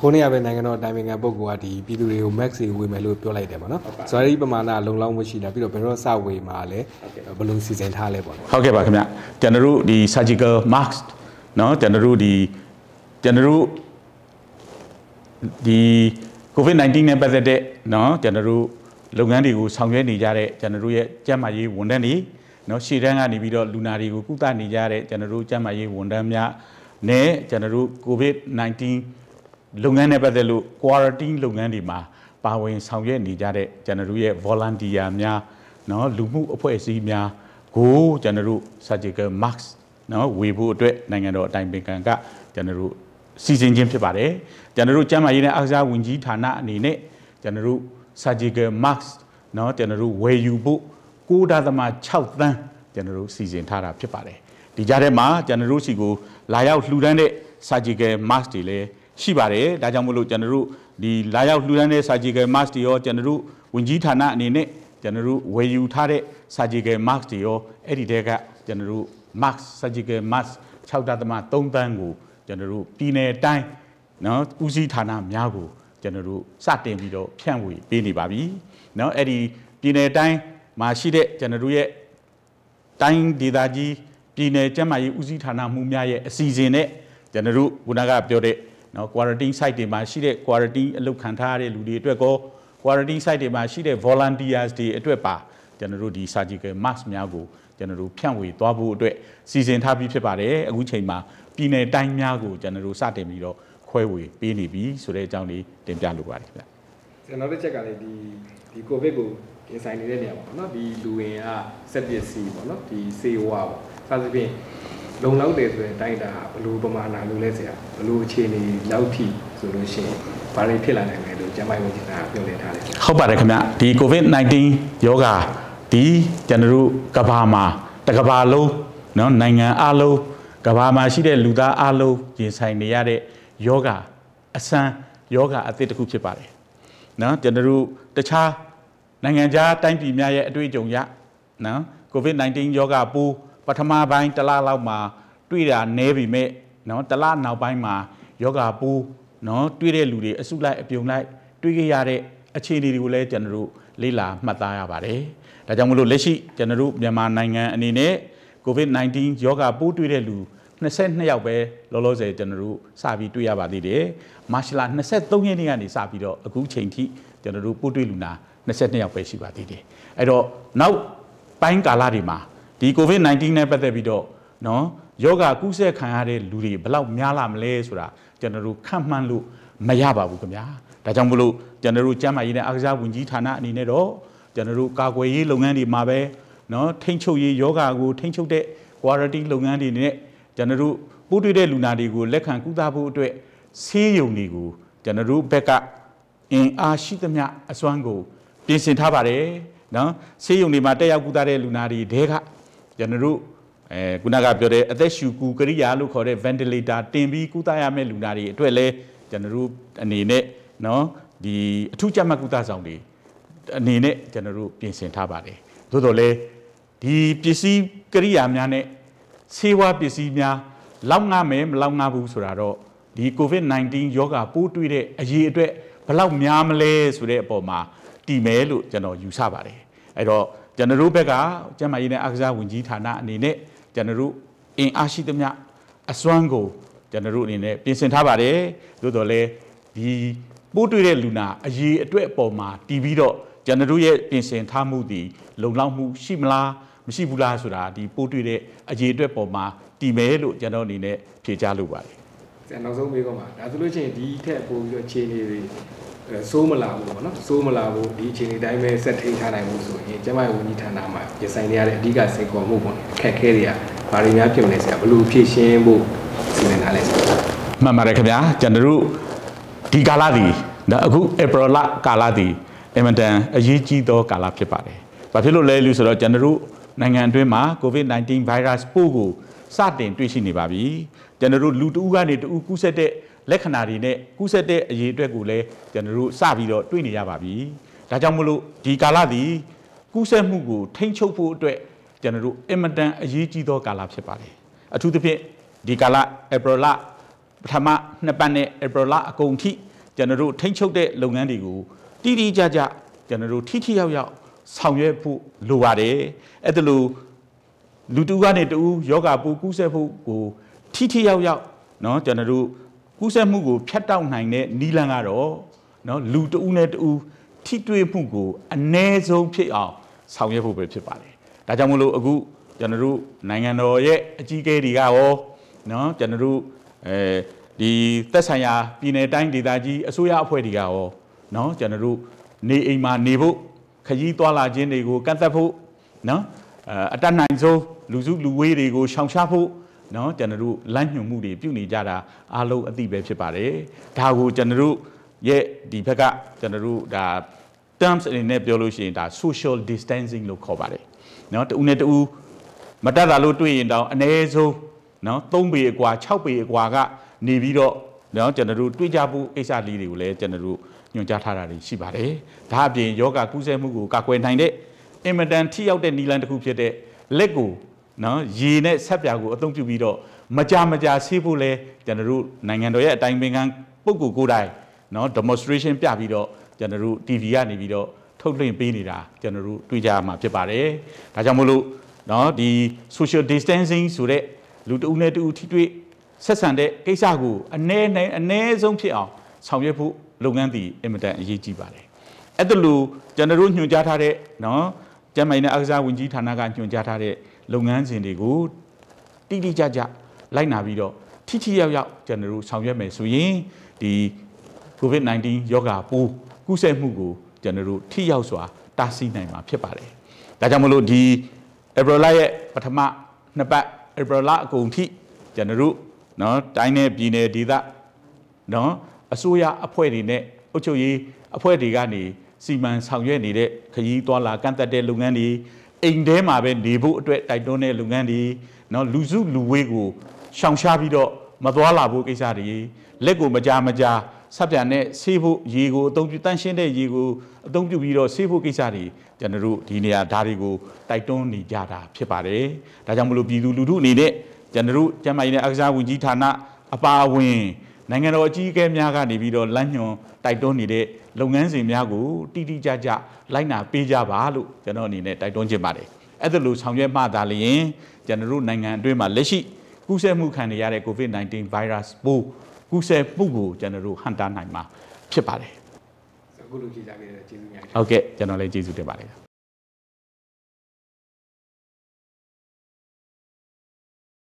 ခိုးနေရပဲနိုင်ငံတော်အတိုင်ပင်ခံပုဂ္ဂိုလ်ကဒီပြည်သူတွေကို max တွေဝေမယ်လို့ပြောလိုက်တယ်ပေါ့နော်။ဆိုတော့ဒီပမာဏလုံလောက်မှုရှိတာပြီးတော့ဘယ်တော့စဝေမှာလဲဘယ်လိုစီစဉ်ထားလဲပေါ့။ဟုတ်ကဲ့ပါခင်ဗျ။ကျွန်တော်တို့ဒီ surgical mask နော်ကျွန်တော်တို့ဒီကျွန်တော်တို့ဒီ covid-19 နဲ့ပတ်သက်တဲ့နော်ကျွန်တော်တို့လုပ်ငန်းတွေကိုဆောင်ရွက်နေကြတဲ့ကျွန်တော်တို့ရဲ့ကျန်းမာရေးဝန်ထမ်းတွေနော်ရှေ့တန်းကနေပြီးတော့လူနာတွေကိုကုသနေကြတဲ့ကျွန်တော်တို့ကျန်းမာရေးဝန်ထမ်းများနဲ့ကျွန်တော်တို့ covid-19 လုပ်ငန်းနဲ့ပတ်သက်လို့ quarantine လုပ်ငန်းတွေမှာပါဝင်ဆောင်ရွက်နေကြတဲ့ကျွန်တော်တို့ရဲ့ volunteer များနော်လူမှုအဖွဲ့အစည်းများကိုကျွန်တော်တို့ surgical mask နော်ဝေဖို့အတွက်နိုင်ငံတော်အတိုင်ပင်ခံကကျွန်တော်တို့စီစဉ်ခြင်းဖြစ်ပါတယ်ကျွန်တော်တို့ကျန်းမာရေးနဲ့အားကစားဝန်ကြီးဌာနအနေနဲ့ကျွန်တော်တို့ surgical mask နော်ကျွန်တော်တို့ဝယ်ယူဖို့9.6သန်းကျွန်တော်တို့စီစဉ်ထားတာဖြစ်ပါတယ်ဒီကြားထဲမှာကျွန်တော်တို့စီကိုလာရောက်လှူဒန်းတဲ့ surgical mask တွေလည်းရှိပါတယ်ဒါကြောင့်မို့လို့ကျွန်တော်တို့ဒီလာရောက်လှူဒန်းတဲ့ surgical mask တွေရောကျွန်တော်တို့ဝင်ကြီးဌာနအနေနဲ့ကျွန်တော်တို့ဝယ်ယူထားတဲ့ surgical mask တွေရောအဲ့ဒီတဲကကျွန်တော်တို့ mask surgical mask 6.3တန်းကိုကျွန်တော်တို့ပြည်နယ်တိုင်းနော်ဦးစီးဌာနများကို ကျွန်တော်တို့စတင်ပြီးတော့ဖြန့်ဝေပေးနေပါပြီနော်အဲ့ဒီပြည်နယ်တိုင်းမှာရှိတဲ့ကျွန်တော်တို့ရဲ့တိုင်းဒေသကြီးပြည်နယ်ကျန်းမာရေးဦးစီးဌာနမှုများရဲ့အစီအစဉ်နဲ့ကျွန်တော်တို့ခုနကပြောတဲ့နော် quarantine site တွေမှာရှိတဲ့ quarantine အလုပ်ခံထားရတဲ့လူတွေအတွက်ကော quarantine site တွေမှာရှိတဲ့ volunteers တွေအတွက်ပါကျွန်တော်တို့ဒီ surgical mask များကိုကျွန်တော်တို့ဖြန့်ဝေသွားဖို့အတွက်စီစဉ်ထားပြီးဖြစ်ပါတယ်အခုချိန်မှာပြည်နယ်တိုင်းများကိုကျွန်တော်တို့စတင်ပြီးတော့ခွဲဝေပေးနေပြီဆိုတဲ့အကြောင်းလေးတင်ပြလိုပါတယ်ခင်ဗျကျွန်တော်တို့ချက်ကလည်းဒီဒီ covid ကိုရင်ဆိုင်နေတဲ့နေရာပေါ့နော်ဒီလူဝင်ကစက်ပစ္စည်းပေါ့နော်ဒီစေဝါပေါ့စသဖြင့်လုံလောက်တယ်ဆိုရင်တိုက်တာဘလို့ပမာဏလို့လဲဆရာဘလို့အခြေအနေလောက်ထိဆိုလို့ရှိရင်ဘာတွေဖြစ်လာနိုင်လဲလို့ကျန်းမာရေးဝန်ကြီးကပြောလည်ထားတယ်ဟုတ်ပါတယ်ခင်ဗျဒီ COVID-19 ယောဂါဒီကျွန်တော်တို့ကဘာမှာတကဘာလုံးเนาะနိုင်ငံအလုံးကဘာမှာရှိတဲ့လူသားအလုံးရင်ဆိုင်နေရတဲ့ယောဂအစမ်းယောဂအသစ်တစ်ခုဖြစ်ပါတယ်เนาะကျွန်တော်တို့တခြားနိုင်ငံခြားတိုင်းပြည်များရဲ့အတွေ့အကြုံရနော် COVID-19 ယောဂပိုးပထမပိုင်းတစ်လလောက်မှာတွေ့တာနည်းပြီမဲ့နော်တစ်လနောက်ပိုင်းမှာယောဂပူးနော်တွေ့တဲ့လူတွေအစုလိုက်အပြုံလိုက်တွေ့ခဲ့ရတဲ့အခြေအနေတွေကိုလည်းကျွန်တော်တို့လေ့လာမှတ်သားရပါတယ်။ဒါကြောင့်မလို့လက်ရှိကျွန်တော်တို့မြန်မာနိုင်ငံအနေနဲ့ COVID-19 ယောဂပိုးတွေ့တဲ့လူ22ယောက်ပဲလောလောဆယ်ကျွန်တော်တို့စပြီးတွေ့ရပါသေးတယ်။မတ်လ23ရက်နေ့ကနေစပြီးတော့အခုချိန်ထိကျွန်တော်တို့ပိုးတွေ့လူနာ22ယောက်ပဲရှိပါသေးတယ်။အဲ့တော့နောက်ပိုင်းကာလတွေမှာဒီ COVID-19 နဲ့ပတ်သက်ပြီးတော့နော်ယောဂကုသခံရတဲ့လူတွေဘယ်လောက်များလာမလဲဆိုတာကျွန်တော်တို့ခန့်မှန်းလို့မရပါဘူးခင်ဗျာဒါကြောင့်မလို့ကျွန်တော်တို့ကျန်းမာရေးနဲ့အားကစားဝန်ကြီးဌာနအနေနဲ့တော့ကျွန်တော်တို့ကာကွယ်ရေးလုပ်ငန်းတွေမှာပဲနော်ထိန်းချုပ်ရေးယောဂကိုထိန်းချုပ်တဲ့ quality လုပ်ငန်းတွေနဲ့ကျွန်တော်တို့ပို့တွေ့တဲ့လူနာတွေကိုလက်ခံကုသဖို့အတွက်ဆေးရုံတွေကိုကျွန်တော်တို့ဘက်ကအင်အားရှိသမျှအစွမ်းကိုပြင်ဆင်ထားပါတယ်နော်ဆေးရုံတွေမှာတက်ရောက်ကုသတဲ့လူနာတွေတဲကကျွန်တော်တို့အဲခုနကပြောတဲ့အသက်ရှူကူကရိယာလို့ခေါ်တဲ့ ventilator တင်ပြီးကုသရမယ့်လူနာတွေအတွက်လည်းကျွန်တော်တို့အနေနဲ့နော်ဒီအထူးကြမ်းမှတ်ကုသဆောင်တွေအနေနဲ့ကျွန်တော်တို့ပြင်ဆင်ထားပါတယ်သို့တော်လည်းဒီပစ္စည်းကရိယာများနဲ့ဆေးဝါးပစ္စည်းများလောက်ငှမယ်မလောက်ငှဘူးဆိုတာတော့ဒီ COVID-19 ရောဂါပိုးတွေ့တဲ့အရေးအတွက်ဘလောက်များမလဲဆိုတဲ့အပေါ်မှာတည်မယ်လို့ကျွန်တော်ယူဆပါတယ်အဲ့တော့ကျွန်တော်တို့ဘက်ကကျန်းမာရေးနဲ့အကစားဝန်ကြီးဌာနအနေနဲ့ကျွန်တော်တို့အင်အားရှိသမျှအစွမ်းကိုကျွန်တော်တို့အနေနဲ့ပြင်ဆင်ထားပါတယ်သို့တော်လည်းဒီပိုးတွေ့တဲ့လူနာအရေးအတွက်အပေါ်မှာတည်ပြီးတော့ကျွန်တော်တို့ရဲ့ပြင်ဆင်ထားမှုဒီလုံလောက်မှု ရှိမလားမရှိဘူးလားဆိုတာဒီပိုးတွေ့တဲ့အရေးအတွက်ပေါ်မှာတည်မယ်လို့ကျွန်တော်အနေနဲ့ဖြေကြားလိုပါတယ်။နောက်ဆုံးမေးခွန်းပါဒါဆိုလို့ရှိရင်ဒီထက်ပိုပြီးတော့ခြေနေတွေစိုးမလာဘူးပေါ့နော်စိုးမလာဘူးဒီအခြေအနေတိုင်းပဲဆက်ထိန်းထားနိုင်မှုဆိုရင်ကျမရဲ့ဝန်ကြီးဌာနမှာရင်ဆိုင်နေရတဲ့အဓိကစိန်ခေါ်မှုပေါ့အခက်အခဲတွေကဘာတွေများဖြစ်မလဲဆိုတာဘယ်လိုဖြေရှင်းဖို့စီမံထားလဲဆိုတာမှန်ပါတယ်ခင်ဗျာကျွန်တော်တို့ဒီကာလသည်ဒါအခု April လကာလသည်အင်မတန်အရေးကြီးသောကာလဖြစ်ပါတယ်ဘာဖြစ်လို့လဲလို့ဆိုတော့ကျွန်တော်တို့နိုင်ငံအတွင်းမှာ COVID-19 virus ပို့ကိုစတင်တွေ့ရှိနေပါပြီကျွန်တော်တို့လူတဦးကနေတဦးကူးစက်တဲ့လက္ခဏာတွေနဲ့ကူးစက်တဲ့အရေးအတွက်ကိုလည်းကျွန်တော်တို့စပြီးတော့တွေ့နေရပါပြီ။ဒါကြောင့်မို့လို့ဒီကာလသည်ကူးစက်မှုကိုထိန်းချုပ်ဖို့အတွက်ကျွန်တော်တို့အင်မတန်အရေးကြီးသောကာလဖြစ်ပါတယ်။အထူးသဖြင့်ဒီကာလဧပြီလပထမနှစ်ပတ်နဲ့ဧပြီလအကုန်ထိကျွန်တော်တို့ထိန်းချုပ်တဲ့လုပ်ငန်းတွေကိုတိတိကျကျကျွန်တော်တို့ထိထိရောက်ရောက်ဆောင်ရွက်ဖို့လိုပါတယ်။အဲ့ဒါလို့လူတူကနေတူယောဂပိုးကူးဆက်ဖို့ကိုထိထိရောက်ရောက်เนาะကျွန်တော်တို့ကူးစက်မှုကိုဖြတ်တောက်နိုင်တဲ့နီလန်းကတော့နော်လူတဦးနဲ့တဦးထိတွေ့မှုကိုအ ਨੇ ဆုံးဖြစ်အောင်ဆောင်ရွက်ဖို့ပဲဖြစ်ပါတယ်။ဒါကြောင့်မလို့အခုကျွန်တော်တို့နိုင်ငံတော်ရဲ့အကြီးအကဲတွေကရောနော်ကျွန်တော်တို့အဲဒီသက်ဆိုင်ရာပြည်내တိုင်းဒေသကြီးအစိုးရအဖွဲ့တွေကရောနော်ကျွန်တော်တို့နေအိမ်မှာနေဖို့ခရီးသွားလာခြင်းတွေကိုကန့်သတ်ဖို့နော်အတတ်နိုင်ဆုံးလူစုလူဝေးတွေကိုရှောင်ရှားဖို့နော်ကျွန်တော်တို့လမ်းညွှန်မှုတွေပြုနေကြတာအားလုံးအသိပဲဖြစ်ပါတယ်ဒါကိုကျွန်တော်တို့ရဲ့ဒီဘက်ကကျွန်တော်တို့ဒါ terms အနေနဲ့ပြောလို့ရှိရင်ဒါ social distancing လို့ခေါ်ပါတယ်နော်တူနဲ့တူမတက်တာလို့တွေ့ရင်တောင်အ ਨੇ ဆုံးနော်3ပေအကွာ6ပေအကွာကနေပြီးတော့နော်ကျွန်တော်တို့တွေ့ကြဖို့ကိစ္စလေးတွေကိုလည်းကျွန်တော်တို့ညွှန်ကြားထားတာတွေရှိပါတယ်ဒါအပြင်ယောဂကုသမှုကိုကာကွယ်နိုင်တဲ့အင်မတန်ထိရောက်တဲ့နည်းလမ်းတစ်ခုဖြစ်တဲ့လက်ကိုနော်ရေနဲ့ဆက်ပြာကိုအသုံးပြုပြီးတော့မကြမကြဆေးဖို့လဲကျွန်တော်တို့နိုင်ငံတော်ရဲ့အတိုင်းပင်ခံပုဂ္ဂိုလ်ကိုယ်တိုင်နော် demonstration ပြပြီးတော့ကျွန်တော်တို့ TV ကနေပြီးတော့ထုတ်လွှင့်ပေးနေတာကျွန်တော်တို့တွေ့ကြရမှာဖြစ်ပါတယ်။ဒါကြောင့်မို့လို့နော်ဒီ social distancing ဆိုတဲ့လူတဦးနဲ့တဦးထိတွေ့ဆက်ဆံတဲ့ကိစ္စကိုအ ਨੇ နိုင်အ ਨੇ ဆုံးဖြစ်အောင်ဆောင်ရွက်ဖို့လုပ်ငန်းတည်အင်မတန်အရေးကြီးပါတယ်။အဲ့ဒါလို့ကျွန်တော်တို့ညွှန်ကြားထားတဲ့နော်ကျန်းမာရေးနဲ့အကစားဝန်ကြီးဌာနကညွှန်ကြားထားတဲ့လုပ်ငန်းစဉ်တွေကိုတိတိကျကျလိုက်နာပြီးတော့ထိထိရောက်ရောက်ကျွန်တော်တို့ဆောင်ရွက်မယ်ဆိုရင်ဒီ COVID-19 ရောဂါပိုးကူးစက်မှုကိုကျွန်တော်တို့ထိရောက်စွာ တားဆီးနိုင်မှာ ဖြစ်ပါတယ်။ဒါကြောင့်မလို့ဒီ April ရဲ့ပထမနှစ်ပတ် April လအကုန်ထိကျွန်တော်တို့နော်တိုင်းနယ်ပြည်နယ်ဒေသနော်အစိုးရအဖွဲ့တွေနဲ့အုပ်ချုပ်ရေးအဖွဲ့တွေကနေစီမံဆောင်ရွက်နေတဲ့ခရီးသွားလာကန့်သက်တဲ့လုပ်ငန်းတွေအိမ်ထဲမှာပဲနေဖို့အတွက်တိုက်တွန်းတဲ့လုပ်ငန်းတွေနော်လူစုလူဝေးကိုရှောင်ရှားပြီးတော့မသွားလာဖို့ကိစ္စတွေလက်ကိုမကြာမကြာဆက်ပြန်တဲ့ဆေးဖို့ရေကိုအသုံးပြုတန့်ရှင်းတဲ့ရေကိုအသုံးပြုပြီးတော့ဆေးဖို့ကိစ္စတွေကျွန်တော်တို့ဒီနေရာဓာတ်တွေကိုတိုက်တွန်းနေကြတာဖြစ်ပါတယ်။ဒါကြောင့်မလို့ပြည်သူလူထုအနေနဲ့ကျွန်တော်တို့ကျန်းမာရေးနဲ့အကစားဝန်ကြီးဌာနအပါအဝင်နိုင်ငံတော်အကြီးအကဲများကနေပြီးတော့လမ်းညွှန်တိုက်တွန်းနေတဲ့လုပ်ငန်းစဉ်များကိုတိတိကျကျလိုက်နာပေးကြပါလို့ကျွန်တော်အနေနဲ့တိုက်တွန်းချင်ပါတယ်အဲ့ဒါလိုဆောင်ရွက်မှသာလျင်ကျွန်တော်တို့နိုင်ငံအတွင်းမှာလက်ရှိကူးစက်မှုခံရတဲ့ COVID-19 virus ပိုးကူးစက်မှုကိုကျွန်တော်တို့ဟန်တာနိုင်မှာဖြစ်ပါတယ်အခုလိုကြည့်ကြခဲ့တဲ့ကျေးဇူးများဟုတ်ကဲ့ကျွန်တော်လည်းကျေးဇူးတင်ပါတယ်